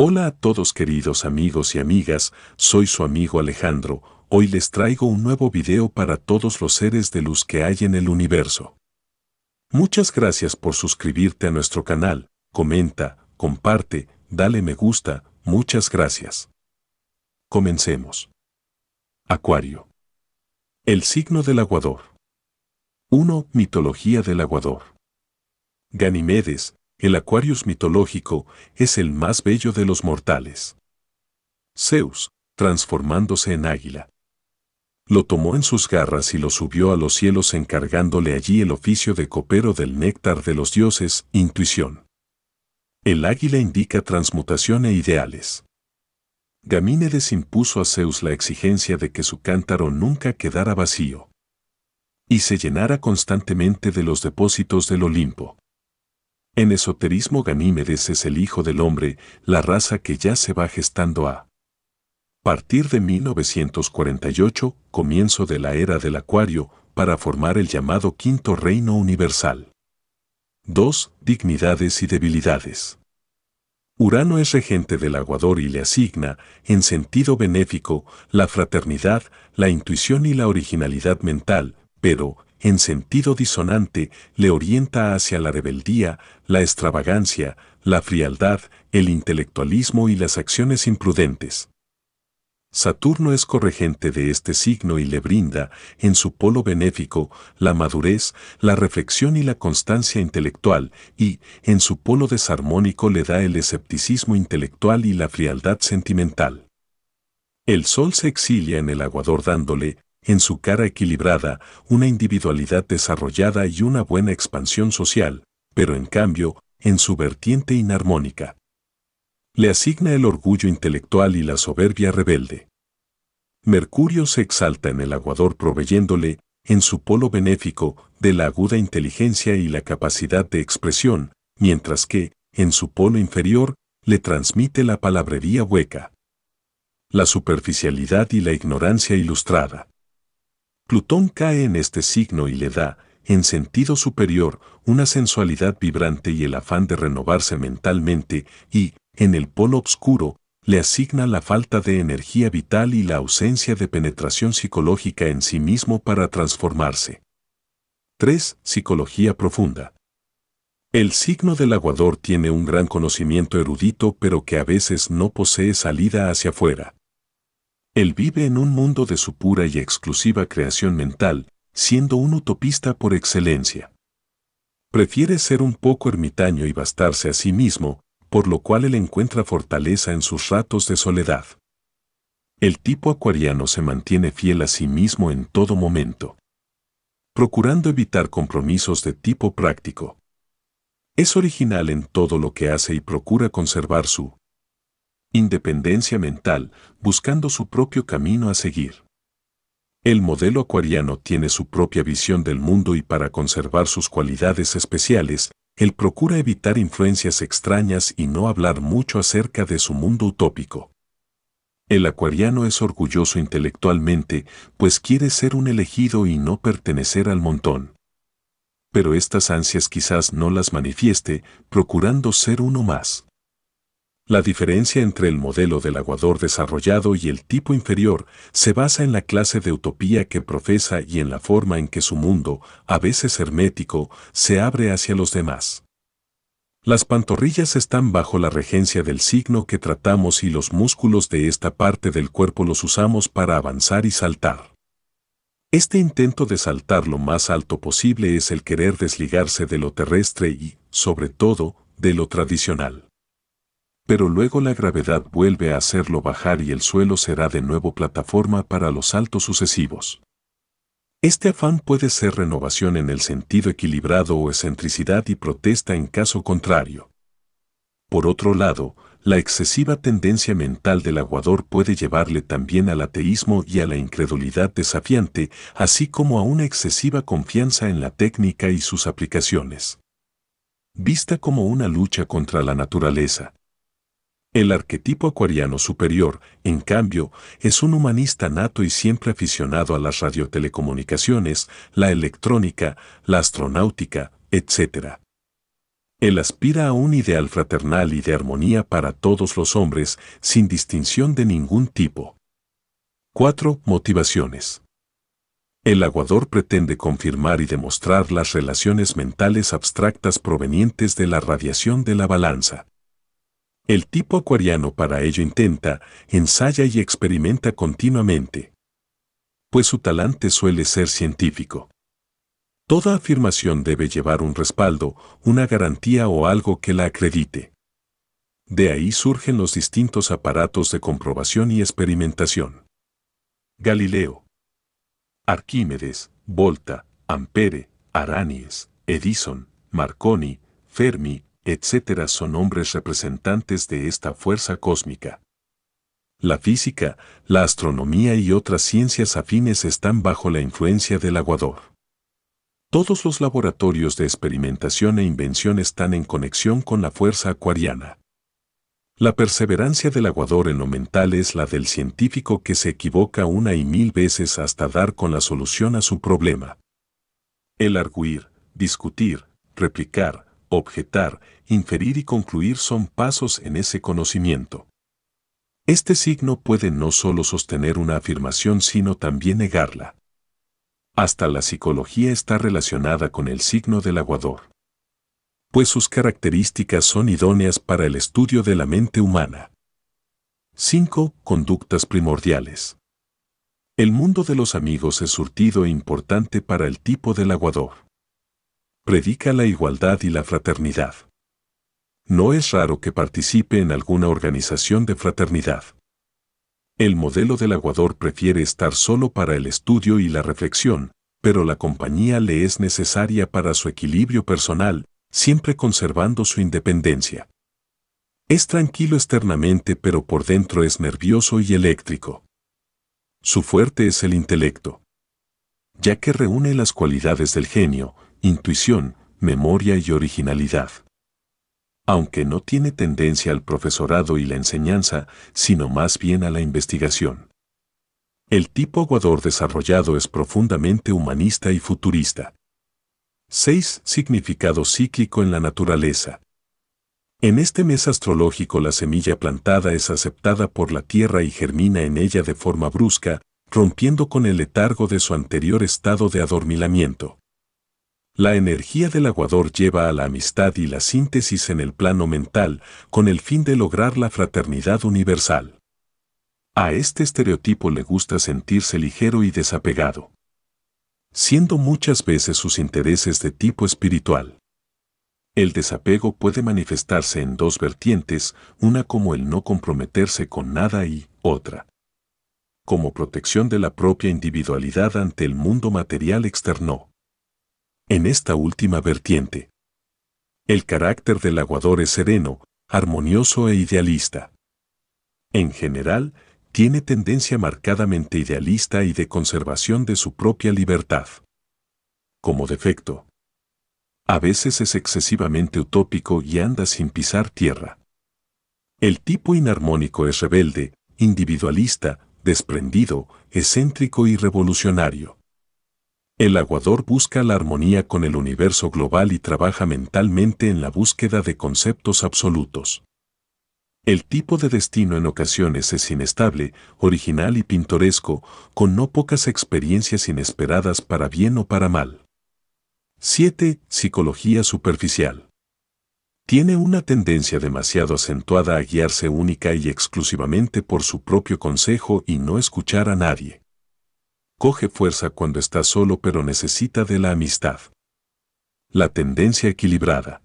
Hola a todos queridos amigos y amigas, soy su amigo Alejandro, hoy les traigo un nuevo video para todos los seres de luz que hay en el universo. Muchas gracias por suscribirte a nuestro canal, comenta, comparte, dale me gusta, muchas gracias. Comencemos. Acuario. El signo del aguador. 1. Mitología del aguador. Ganimedes, el Aquarius mitológico es el más bello de los mortales. Zeus, transformándose en águila. Lo tomó en sus garras y lo subió a los cielos encargándole allí el oficio de copero del néctar de los dioses, intuición. El águila indica transmutación e ideales. Gamínedes impuso a Zeus la exigencia de que su cántaro nunca quedara vacío y se llenara constantemente de los depósitos del Olimpo. En esoterismo Ganímedes es el hijo del hombre, la raza que ya se va gestando a partir de 1948, comienzo de la era del acuario, para formar el llamado quinto reino universal. 2. Dignidades y debilidades. Urano es regente del aguador y le asigna, en sentido benéfico, la fraternidad, la intuición y la originalidad mental, pero, en sentido disonante, le orienta hacia la rebeldía, la extravagancia, la frialdad, el intelectualismo y las acciones imprudentes. Saturno es corregente de este signo y le brinda, en su polo benéfico, la madurez, la reflexión y la constancia intelectual, y, en su polo desarmónico, le da el escepticismo intelectual y la frialdad sentimental. El sol se exilia en el aguador dándole, en su cara equilibrada, una individualidad desarrollada y una buena expansión social, pero en cambio, en su vertiente inarmónica. Le asigna el orgullo intelectual y la soberbia rebelde. Mercurio se exalta en el aguador proveyéndole, en su polo benéfico, de la aguda inteligencia y la capacidad de expresión, mientras que, en su polo inferior, le transmite la palabrería hueca, la superficialidad y la ignorancia ilustrada. Plutón cae en este signo y le da, en sentido superior, una sensualidad vibrante y el afán de renovarse mentalmente y, en el polo oscuro, le asigna la falta de energía vital y la ausencia de penetración psicológica en sí mismo para transformarse. 3. Psicología profunda. El signo del aguador tiene un gran conocimiento erudito pero que a veces no posee salida hacia afuera. Él vive en un mundo de su pura y exclusiva creación mental, siendo un utopista por excelencia. Prefiere ser un poco ermitaño y bastarse a sí mismo, por lo cual él encuentra fortaleza en sus ratos de soledad. El tipo acuariano se mantiene fiel a sí mismo en todo momento, procurando evitar compromisos de tipo práctico. Es original en todo lo que hace y procura conservar su independencia mental, buscando su propio camino a seguir. El modelo acuariano tiene su propia visión del mundo y para conservar sus cualidades especiales, él procura evitar influencias extrañas y no hablar mucho acerca de su mundo utópico. El acuariano es orgulloso intelectualmente, pues quiere ser un elegido y no pertenecer al montón. Pero estas ansias quizás no las manifieste, procurando ser uno más. La diferencia entre el modelo del aguador desarrollado y el tipo inferior se basa en la clase de utopía que profesa y en la forma en que su mundo, a veces hermético, se abre hacia los demás. Las pantorrillas están bajo la regencia del signo que tratamos y los músculos de esta parte del cuerpo los usamos para avanzar y saltar. Este intento de saltar lo más alto posible es el querer desligarse de lo terrestre y, sobre todo, de lo tradicional pero luego la gravedad vuelve a hacerlo bajar y el suelo será de nuevo plataforma para los saltos sucesivos. Este afán puede ser renovación en el sentido equilibrado o excentricidad y protesta en caso contrario. Por otro lado, la excesiva tendencia mental del aguador puede llevarle también al ateísmo y a la incredulidad desafiante, así como a una excesiva confianza en la técnica y sus aplicaciones. Vista como una lucha contra la naturaleza, el arquetipo acuariano superior, en cambio, es un humanista nato y siempre aficionado a las radiotelecomunicaciones, la electrónica, la astronáutica, etc. Él aspira a un ideal fraternal y de armonía para todos los hombres, sin distinción de ningún tipo. 4. Motivaciones. El aguador pretende confirmar y demostrar las relaciones mentales abstractas provenientes de la radiación de la balanza. El tipo acuariano para ello intenta, ensaya y experimenta continuamente. Pues su talante suele ser científico. Toda afirmación debe llevar un respaldo, una garantía o algo que la acredite. De ahí surgen los distintos aparatos de comprobación y experimentación. Galileo, Arquímedes, Volta, Ampere, Aranies, Edison, Marconi, Fermi, etcétera son hombres representantes de esta fuerza cósmica. La física, la astronomía y otras ciencias afines están bajo la influencia del aguador. Todos los laboratorios de experimentación e invención están en conexión con la fuerza acuariana. La perseverancia del aguador en lo mental es la del científico que se equivoca una y mil veces hasta dar con la solución a su problema. El arguir, discutir, replicar, objetar, inferir y concluir son pasos en ese conocimiento. Este signo puede no solo sostener una afirmación sino también negarla. Hasta la psicología está relacionada con el signo del aguador. Pues sus características son idóneas para el estudio de la mente humana. 5. Conductas primordiales. El mundo de los amigos es surtido e importante para el tipo del aguador predica la igualdad y la fraternidad. No es raro que participe en alguna organización de fraternidad. El modelo del aguador prefiere estar solo para el estudio y la reflexión, pero la compañía le es necesaria para su equilibrio personal, siempre conservando su independencia. Es tranquilo externamente pero por dentro es nervioso y eléctrico. Su fuerte es el intelecto. Ya que reúne las cualidades del genio, intuición, memoria y originalidad. Aunque no tiene tendencia al profesorado y la enseñanza, sino más bien a la investigación. El tipo aguador desarrollado es profundamente humanista y futurista. 6. Significado cíclico en la naturaleza. En este mes astrológico la semilla plantada es aceptada por la tierra y germina en ella de forma brusca, rompiendo con el letargo de su anterior estado de adormilamiento. La energía del aguador lleva a la amistad y la síntesis en el plano mental con el fin de lograr la fraternidad universal. A este estereotipo le gusta sentirse ligero y desapegado, siendo muchas veces sus intereses de tipo espiritual. El desapego puede manifestarse en dos vertientes, una como el no comprometerse con nada y otra como protección de la propia individualidad ante el mundo material externo en esta última vertiente. El carácter del aguador es sereno, armonioso e idealista. En general, tiene tendencia marcadamente idealista y de conservación de su propia libertad. Como defecto. A veces es excesivamente utópico y anda sin pisar tierra. El tipo inarmónico es rebelde, individualista, desprendido, excéntrico y revolucionario. El aguador busca la armonía con el universo global y trabaja mentalmente en la búsqueda de conceptos absolutos. El tipo de destino en ocasiones es inestable, original y pintoresco, con no pocas experiencias inesperadas para bien o para mal. 7. Psicología superficial. Tiene una tendencia demasiado acentuada a guiarse única y exclusivamente por su propio consejo y no escuchar a nadie coge fuerza cuando está solo pero necesita de la amistad. La tendencia equilibrada.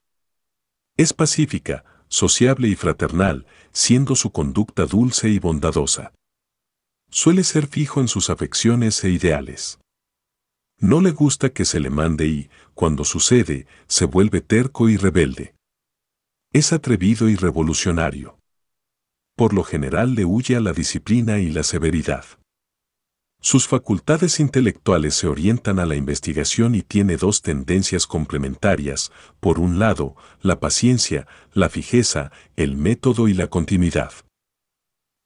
Es pacífica, sociable y fraternal, siendo su conducta dulce y bondadosa. Suele ser fijo en sus afecciones e ideales. No le gusta que se le mande y, cuando sucede, se vuelve terco y rebelde. Es atrevido y revolucionario. Por lo general le huye a la disciplina y la severidad. Sus facultades intelectuales se orientan a la investigación y tiene dos tendencias complementarias, por un lado, la paciencia, la fijeza, el método y la continuidad.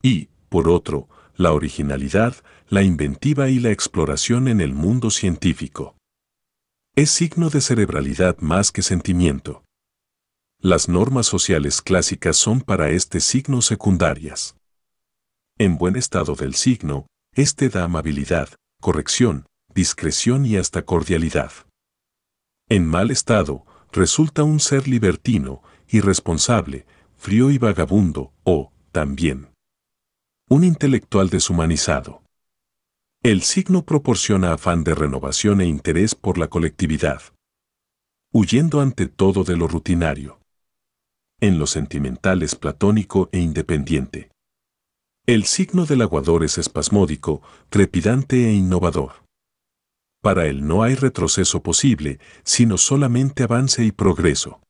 Y, por otro, la originalidad, la inventiva y la exploración en el mundo científico. Es signo de cerebralidad más que sentimiento. Las normas sociales clásicas son para este signo secundarias. En buen estado del signo, este da amabilidad, corrección, discreción y hasta cordialidad. En mal estado, resulta un ser libertino, irresponsable, frío y vagabundo, o, también, un intelectual deshumanizado. El signo proporciona afán de renovación e interés por la colectividad, huyendo ante todo de lo rutinario. En lo sentimental es platónico e independiente. El signo del aguador es espasmódico, trepidante e innovador. Para él no hay retroceso posible, sino solamente avance y progreso.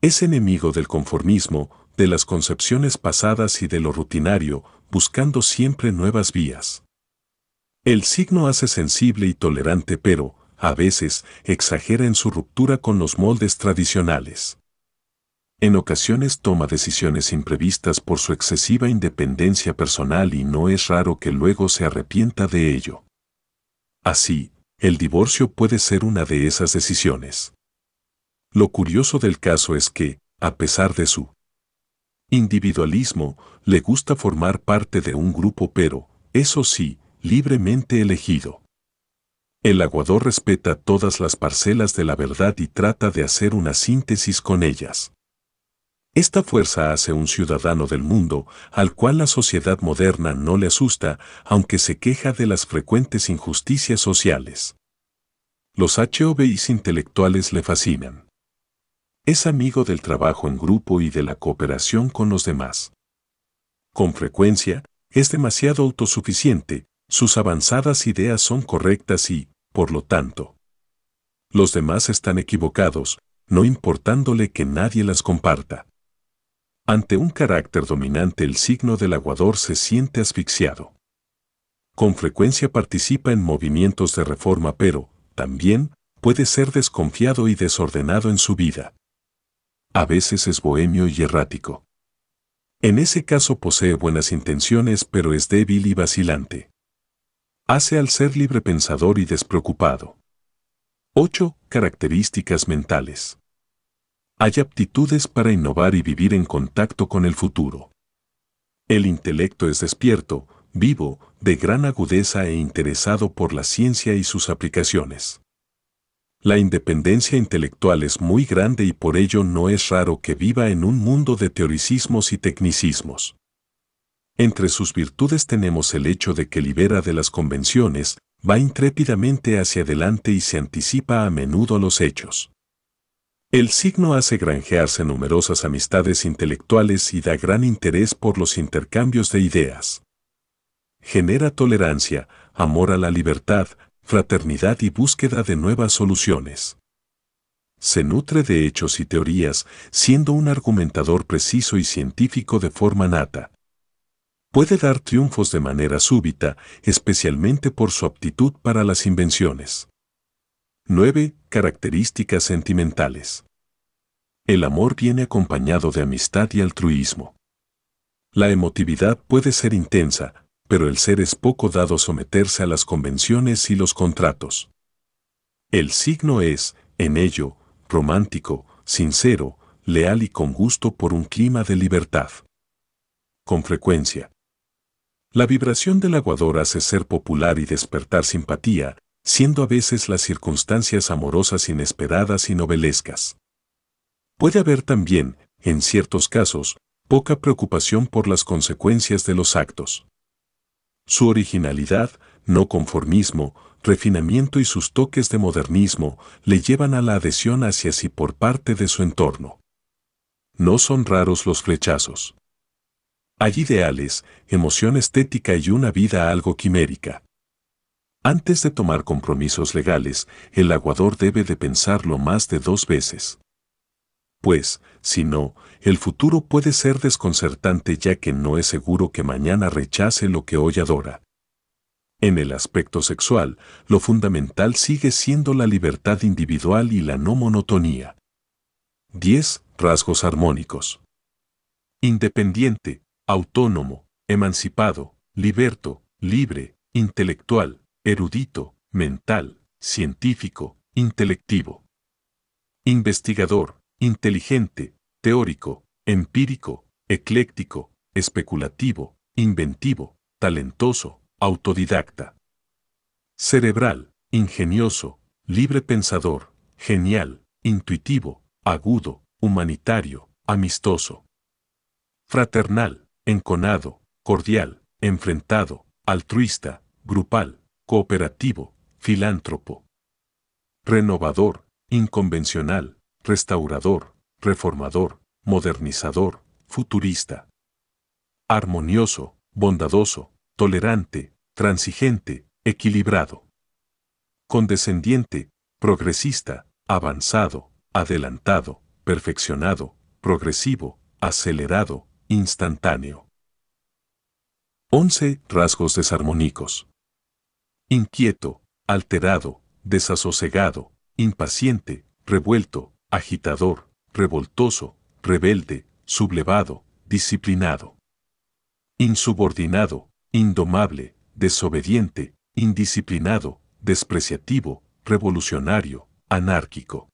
Es enemigo del conformismo, de las concepciones pasadas y de lo rutinario, buscando siempre nuevas vías. El signo hace sensible y tolerante pero, a veces, exagera en su ruptura con los moldes tradicionales. En ocasiones toma decisiones imprevistas por su excesiva independencia personal y no es raro que luego se arrepienta de ello. Así, el divorcio puede ser una de esas decisiones. Lo curioso del caso es que, a pesar de su individualismo, le gusta formar parte de un grupo pero, eso sí, libremente elegido. El aguador respeta todas las parcelas de la verdad y trata de hacer una síntesis con ellas. Esta fuerza hace un ciudadano del mundo al cual la sociedad moderna no le asusta, aunque se queja de las frecuentes injusticias sociales. Los HOBIs intelectuales le fascinan. Es amigo del trabajo en grupo y de la cooperación con los demás. Con frecuencia, es demasiado autosuficiente, sus avanzadas ideas son correctas y, por lo tanto, los demás están equivocados, no importándole que nadie las comparta. Ante un carácter dominante el signo del aguador se siente asfixiado. Con frecuencia participa en movimientos de reforma pero, también, puede ser desconfiado y desordenado en su vida. A veces es bohemio y errático. En ese caso posee buenas intenciones pero es débil y vacilante. Hace al ser libre pensador y despreocupado. 8. Características mentales. Hay aptitudes para innovar y vivir en contacto con el futuro. El intelecto es despierto, vivo, de gran agudeza e interesado por la ciencia y sus aplicaciones. La independencia intelectual es muy grande y por ello no es raro que viva en un mundo de teoricismos y tecnicismos. Entre sus virtudes tenemos el hecho de que libera de las convenciones, va intrépidamente hacia adelante y se anticipa a menudo a los hechos. El signo hace granjearse numerosas amistades intelectuales y da gran interés por los intercambios de ideas. Genera tolerancia, amor a la libertad, fraternidad y búsqueda de nuevas soluciones. Se nutre de hechos y teorías, siendo un argumentador preciso y científico de forma nata. Puede dar triunfos de manera súbita, especialmente por su aptitud para las invenciones. 9. Características sentimentales. El amor viene acompañado de amistad y altruismo. La emotividad puede ser intensa, pero el ser es poco dado a someterse a las convenciones y los contratos. El signo es, en ello, romántico, sincero, leal y con gusto por un clima de libertad. Con frecuencia. La vibración del aguador hace ser popular y despertar simpatía, siendo a veces las circunstancias amorosas inesperadas y novelescas. Puede haber también, en ciertos casos, poca preocupación por las consecuencias de los actos. Su originalidad, no conformismo, refinamiento y sus toques de modernismo le llevan a la adhesión hacia sí por parte de su entorno. No son raros los flechazos. Hay ideales, emoción estética y una vida algo quimérica. Antes de tomar compromisos legales, el aguador debe de pensarlo más de dos veces. Pues, si no, el futuro puede ser desconcertante ya que no es seguro que mañana rechace lo que hoy adora. En el aspecto sexual, lo fundamental sigue siendo la libertad individual y la no monotonía. 10. Rasgos armónicos. Independiente, autónomo, emancipado, liberto, libre, intelectual, erudito, mental, científico, intelectivo. Investigador, inteligente, teórico, empírico, ecléctico, especulativo, inventivo, talentoso, autodidacta. Cerebral, ingenioso, libre pensador, genial, intuitivo, agudo, humanitario, amistoso. Fraternal, enconado, cordial, enfrentado, altruista, grupal, cooperativo, filántropo, renovador, inconvencional, restaurador, reformador, modernizador, futurista, armonioso, bondadoso, tolerante, transigente, equilibrado, condescendiente, progresista, avanzado, adelantado, perfeccionado, progresivo, acelerado, instantáneo. 11. Rasgos desarmónicos inquieto, alterado, desasosegado, impaciente, revuelto, agitador, revoltoso, rebelde, sublevado, disciplinado, insubordinado, indomable, desobediente, indisciplinado, despreciativo, revolucionario, anárquico,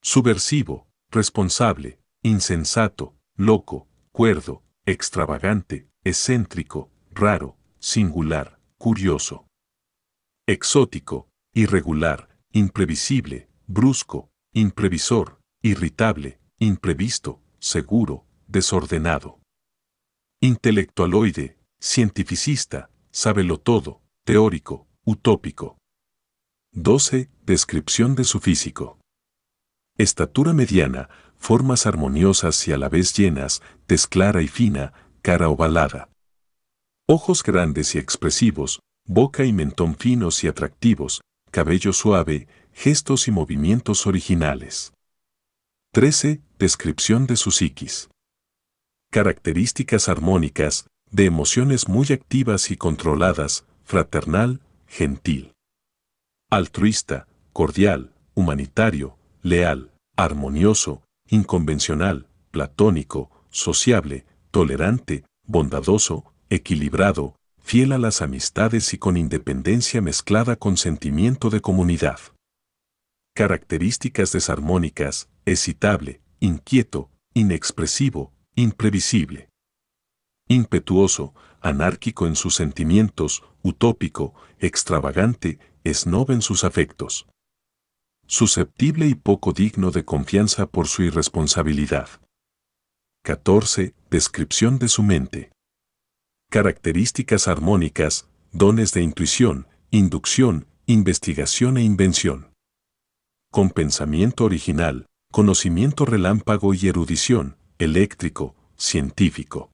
subversivo, responsable, insensato, loco, cuerdo, extravagante, excéntrico, raro, singular, curioso. Exótico, irregular, imprevisible, brusco, imprevisor, irritable, imprevisto, seguro, desordenado. Intelectualoide, cientificista, sábelo todo, teórico, utópico. 12. Descripción de su físico. Estatura mediana, formas armoniosas y a la vez llenas, tez clara y fina, cara ovalada. Ojos grandes y expresivos, boca y mentón finos y atractivos, cabello suave, gestos y movimientos originales. 13. Descripción de su psiquis. Características armónicas, de emociones muy activas y controladas, fraternal, gentil. Altruista, cordial, humanitario, leal, armonioso, inconvencional, platónico, sociable, tolerante, bondadoso, equilibrado, fiel a las amistades y con independencia mezclada con sentimiento de comunidad. Características desarmónicas, excitable, inquieto, inexpresivo, imprevisible. Impetuoso, anárquico en sus sentimientos, utópico, extravagante, snob en sus afectos. Susceptible y poco digno de confianza por su irresponsabilidad. 14. Descripción de su mente características armónicas, dones de intuición, inducción, investigación e invención. Con pensamiento original, conocimiento relámpago y erudición, eléctrico, científico.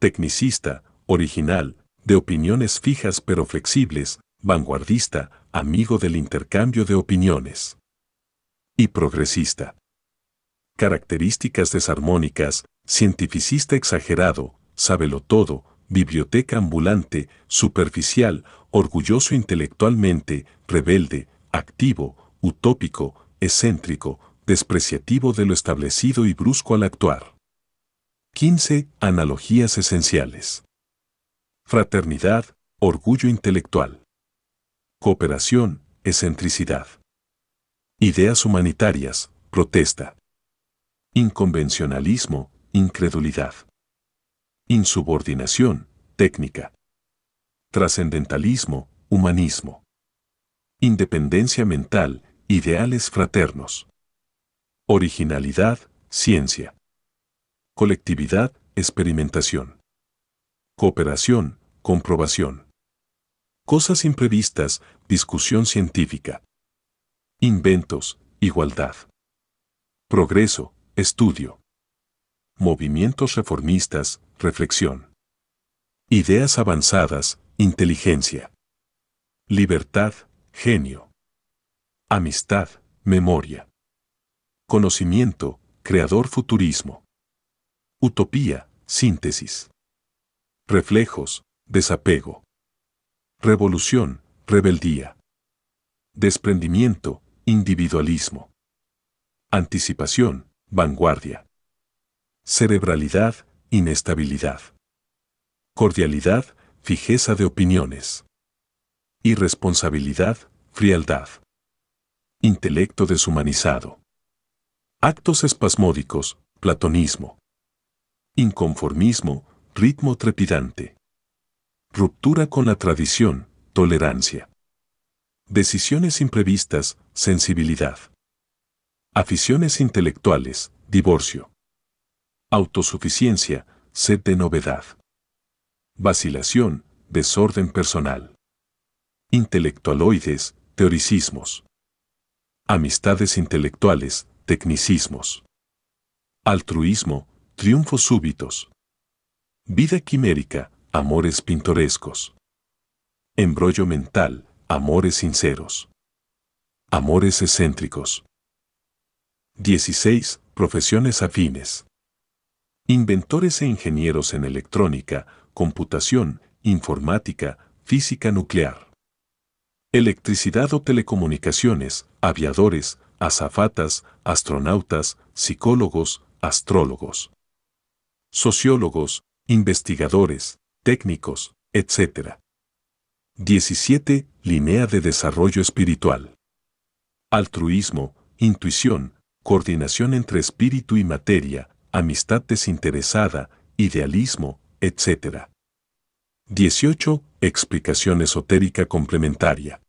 Tecnicista, original, de opiniones fijas pero flexibles, vanguardista, amigo del intercambio de opiniones. Y progresista. Características desarmónicas, cientificista exagerado, sábelo todo, biblioteca ambulante, superficial, orgulloso intelectualmente, rebelde, activo, utópico, excéntrico, despreciativo de lo establecido y brusco al actuar. 15. Analogías esenciales. Fraternidad, orgullo intelectual. Cooperación, excentricidad. Ideas humanitarias, protesta. Inconvencionalismo, incredulidad. Insubordinación, técnica. Trascendentalismo, humanismo. Independencia mental, ideales fraternos. Originalidad, ciencia. Colectividad, experimentación. Cooperación, comprobación. Cosas imprevistas, discusión científica. Inventos, igualdad. Progreso, estudio movimientos reformistas, reflexión. Ideas avanzadas, inteligencia. Libertad, genio. Amistad, memoria. Conocimiento, creador futurismo. Utopía, síntesis. Reflejos, desapego. Revolución, rebeldía. Desprendimiento, individualismo. Anticipación, vanguardia cerebralidad, inestabilidad, cordialidad, fijeza de opiniones, irresponsabilidad, frialdad, intelecto deshumanizado, actos espasmódicos, platonismo, inconformismo, ritmo trepidante, ruptura con la tradición, tolerancia, decisiones imprevistas, sensibilidad, aficiones intelectuales, divorcio autosuficiencia, sed de novedad. Vacilación, desorden personal. Intelectualoides, teoricismos. Amistades intelectuales, tecnicismos. Altruismo, triunfos súbitos. Vida quimérica, amores pintorescos. Embrollo mental, amores sinceros. Amores excéntricos. 16. Profesiones afines. Inventores e ingenieros en electrónica, computación, informática, física nuclear. Electricidad o telecomunicaciones, aviadores, azafatas, astronautas, psicólogos, astrólogos. Sociólogos, investigadores, técnicos, etc. 17. Línea de desarrollo espiritual. Altruismo, intuición, coordinación entre espíritu y materia, amistad desinteresada, idealismo, etc. 18. Explicación esotérica complementaria.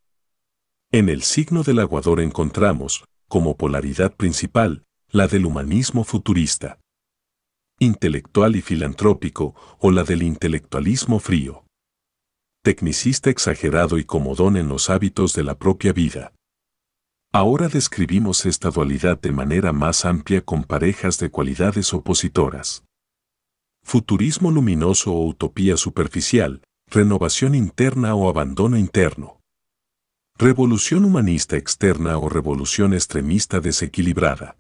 En el signo del aguador encontramos, como polaridad principal, la del humanismo futurista, intelectual y filantrópico, o la del intelectualismo frío, tecnicista exagerado y comodón en los hábitos de la propia vida. Ahora describimos esta dualidad de manera más amplia con parejas de cualidades opositoras. Futurismo luminoso o utopía superficial, renovación interna o abandono interno. Revolución humanista externa o revolución extremista desequilibrada.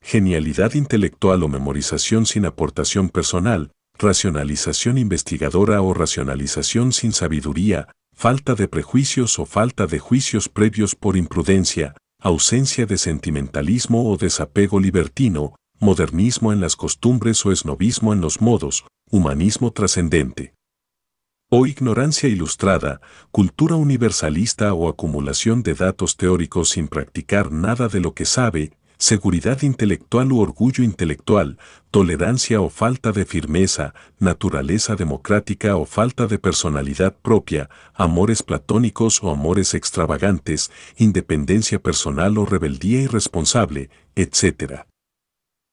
Genialidad intelectual o memorización sin aportación personal, racionalización investigadora o racionalización sin sabiduría, falta de prejuicios o falta de juicios previos por imprudencia, ausencia de sentimentalismo o desapego libertino, modernismo en las costumbres o esnovismo en los modos, humanismo trascendente. O ignorancia ilustrada, cultura universalista o acumulación de datos teóricos sin practicar nada de lo que sabe, seguridad intelectual u orgullo intelectual, tolerancia o falta de firmeza, naturaleza democrática o falta de personalidad propia, amores platónicos o amores extravagantes, independencia personal o rebeldía irresponsable, etc.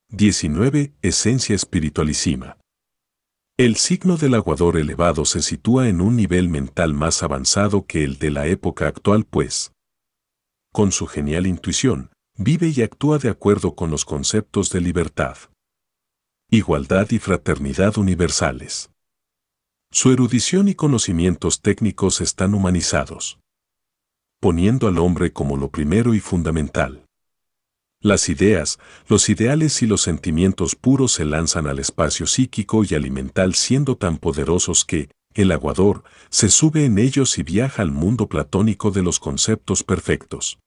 19. Esencia espiritualísima. El signo del aguador elevado se sitúa en un nivel mental más avanzado que el de la época actual, pues, con su genial intuición, vive y actúa de acuerdo con los conceptos de libertad, igualdad y fraternidad universales. Su erudición y conocimientos técnicos están humanizados, poniendo al hombre como lo primero y fundamental. Las ideas, los ideales y los sentimientos puros se lanzan al espacio psíquico y alimental siendo tan poderosos que, el aguador, se sube en ellos y viaja al mundo platónico de los conceptos perfectos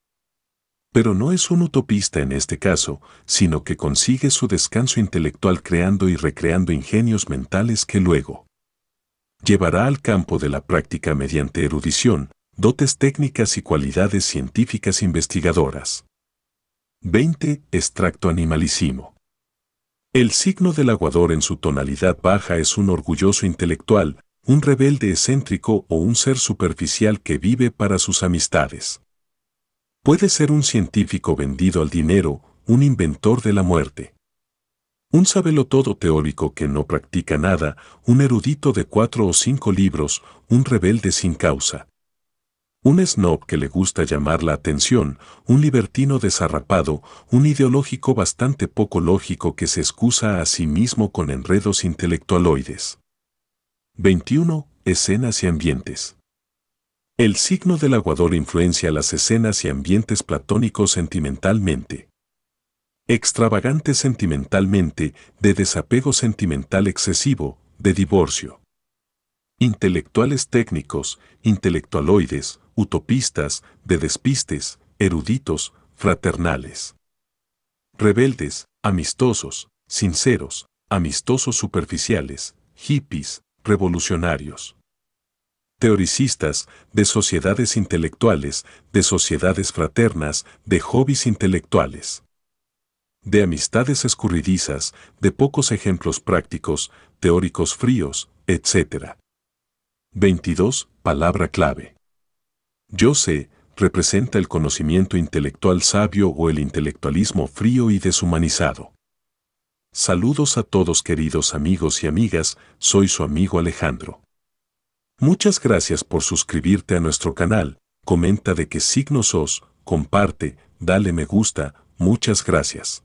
pero no es un utopista en este caso, sino que consigue su descanso intelectual creando y recreando ingenios mentales que luego llevará al campo de la práctica mediante erudición, dotes técnicas y cualidades científicas investigadoras. 20. Extracto animalísimo. El signo del aguador en su tonalidad baja es un orgulloso intelectual, un rebelde excéntrico o un ser superficial que vive para sus amistades. Puede ser un científico vendido al dinero, un inventor de la muerte. Un sabelo todo teórico que no practica nada, un erudito de cuatro o cinco libros, un rebelde sin causa. Un snob que le gusta llamar la atención, un libertino desarrapado, un ideológico bastante poco lógico que se excusa a sí mismo con enredos intelectualoides. 21. Escenas y ambientes. El signo del aguador influencia las escenas y ambientes platónicos sentimentalmente. Extravagantes sentimentalmente, de desapego sentimental excesivo, de divorcio. Intelectuales técnicos, intelectualoides, utopistas, de despistes, eruditos, fraternales. Rebeldes, amistosos, sinceros, amistosos superficiales, hippies, revolucionarios teoricistas, de sociedades intelectuales, de sociedades fraternas, de hobbies intelectuales. De amistades escurridizas, de pocos ejemplos prácticos, teóricos fríos, etc. 22. Palabra clave. Yo sé, representa el conocimiento intelectual sabio o el intelectualismo frío y deshumanizado. Saludos a todos queridos amigos y amigas, soy su amigo Alejandro. Muchas gracias por suscribirte a nuestro canal, comenta de qué signo sos, comparte, dale me gusta, muchas gracias.